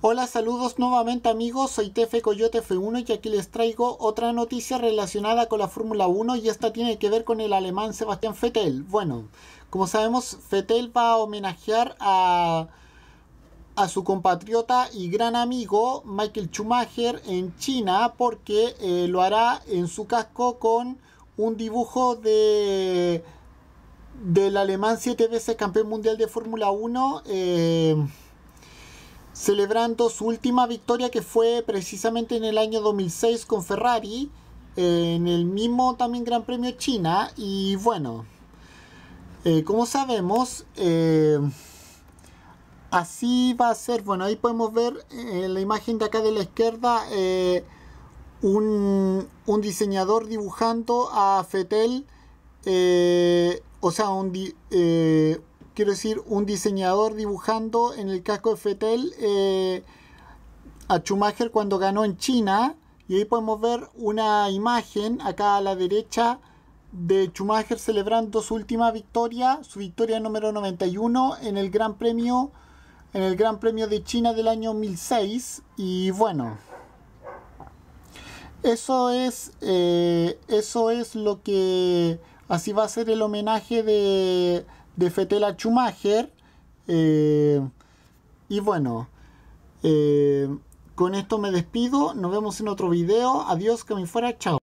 Hola, saludos nuevamente amigos, soy TF Coyote F1 y aquí les traigo otra noticia relacionada con la Fórmula 1 y esta tiene que ver con el alemán Sebastián Vettel. Bueno, como sabemos, Vettel va a homenajear a, a su compatriota y gran amigo Michael Schumacher en China porque eh, lo hará en su casco con un dibujo de del alemán siete veces campeón mundial de Fórmula 1 celebrando su última victoria que fue precisamente en el año 2006 con Ferrari, en el mismo también Gran Premio China. Y bueno, eh, como sabemos, eh, así va a ser. Bueno, ahí podemos ver en eh, la imagen de acá de la izquierda un, diseñador dibujando a Fettel o sea, un, quiero decir, un diseñador dibujando en el casco de Fetel eh, a Schumacher cuando ganó en China. Y ahí podemos ver una imagen acá a la derecha de Schumacher celebrando su última victoria, su victoria número 91 en el Gran Premio en el Gran Premio de China del año 2006 y bueno, eso es eh, eso es lo que así va a ser el homenaje de de Fetela Schumacher. Eh, y bueno, eh, con esto me despido. Nos vemos en otro video. Adiós, que me fuera. Chao.